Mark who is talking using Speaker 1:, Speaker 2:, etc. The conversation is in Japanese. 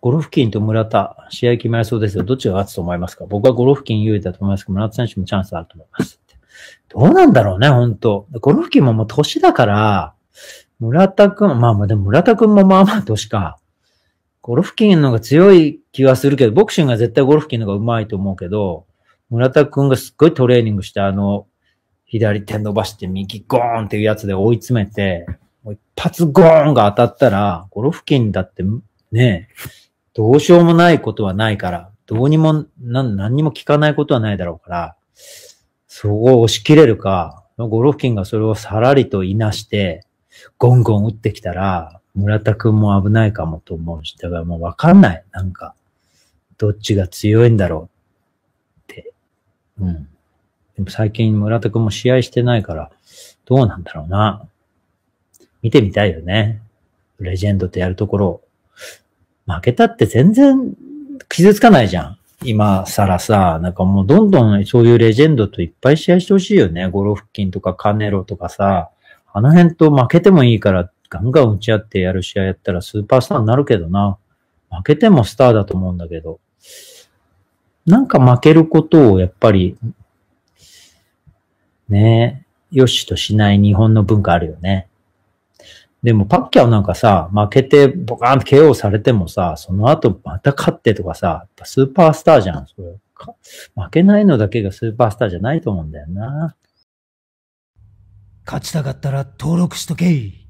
Speaker 1: ゴロフキンと村田、試合決まりそうですよ。どっちが勝つと思いますか僕はゴロフキン優位だと思いますけど、村田選手もチャンスあると思います。どうなんだろうね、本当ゴロフキンももう年だから、村田くん、まあまあでも村田くんもまあまあ年か。ゴロフキンの方が強い気はするけど、ボクシングは絶対ゴロフキンの方が上手いと思うけど、村田くんがすっごいトレーニングして、あの、左手伸ばして右ゴーンっていうやつで追い詰めて、もう一発ゴーンが当たったら、ゴロフキンだってねえ、どうしようもないことはないから、どうにも、なん、何にも聞かないことはないだろうから、そこを押し切れるか、ゴロフキンがそれをさらりといなして、ゴンゴン打ってきたら、村田くんも危ないかもと思うし、だからもうわかんない。なんか、どっちが強いんだろうって。うん。でも最近村田くんも試合してないから、どうなんだろうな。見てみたいよね。レジェンドとやるところを。負けたって全然傷つかないじゃん。今更さ、なんかもうどんどんそういうレジェンドといっぱい試合してほしいよね。ゴロフキンとかカネロとかさ、あの辺と負けてもいいからガンガン打ち合ってやる試合やったらスーパースターになるけどな。負けてもスターだと思うんだけど。なんか負けることをやっぱり、ねえ、しとしない日本の文化あるよね。でもパッキャオなんかさ、負けてボカーンと KO されてもさ、その後また勝ってとかさ、スーパースターじゃん。それ負けないのだけがスーパースターじゃないと思うんだよな。勝ちたかったら登録しとけ